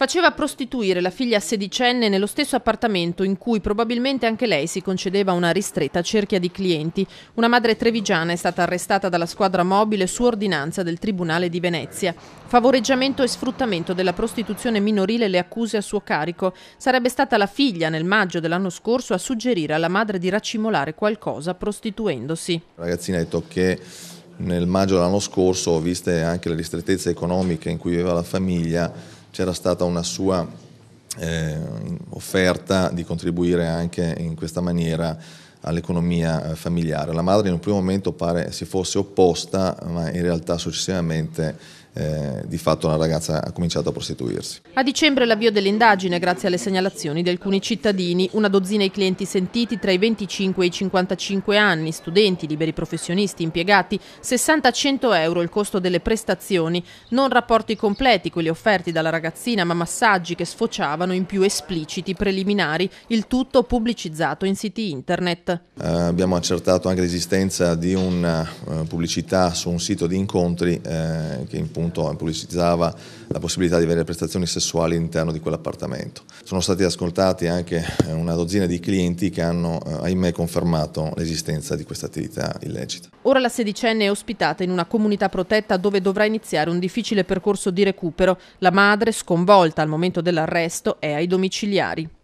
Faceva prostituire la figlia sedicenne nello stesso appartamento in cui probabilmente anche lei si concedeva una ristretta cerchia di clienti. Una madre trevigiana è stata arrestata dalla squadra mobile su ordinanza del Tribunale di Venezia. Favoreggiamento e sfruttamento della prostituzione minorile le accuse a suo carico. Sarebbe stata la figlia nel maggio dell'anno scorso a suggerire alla madre di raccimolare qualcosa prostituendosi. La ragazzina ha detto che nel maggio dell'anno scorso, viste anche le ristrettezze economiche in cui viveva la famiglia, c'era stata una sua eh, offerta di contribuire anche in questa maniera all'economia eh, familiare. La madre in un primo momento pare si fosse opposta, ma in realtà successivamente eh, di fatto la ragazza ha cominciato a prostituirsi. A dicembre l'avvio dell'indagine grazie alle segnalazioni di alcuni cittadini, una dozzina di clienti sentiti tra i 25 e i 55 anni, studenti, liberi professionisti, impiegati, 60-100 euro il costo delle prestazioni, non rapporti completi quelli offerti dalla ragazzina ma massaggi che sfociavano in più espliciti preliminari, il tutto pubblicizzato in siti internet. Eh, abbiamo accertato anche l'esistenza di una eh, pubblicità su un sito di incontri eh, che appunto pubblicizzava la possibilità di avere prestazioni sessuali all'interno di quell'appartamento. Sono stati ascoltati anche eh, una dozzina di clienti che hanno, eh, ahimè, confermato l'esistenza di questa attività illecita. Ora la sedicenne è ospitata in una comunità protetta dove dovrà iniziare un difficile percorso di recupero. La madre, sconvolta al momento dell'arresto, è ai domiciliari.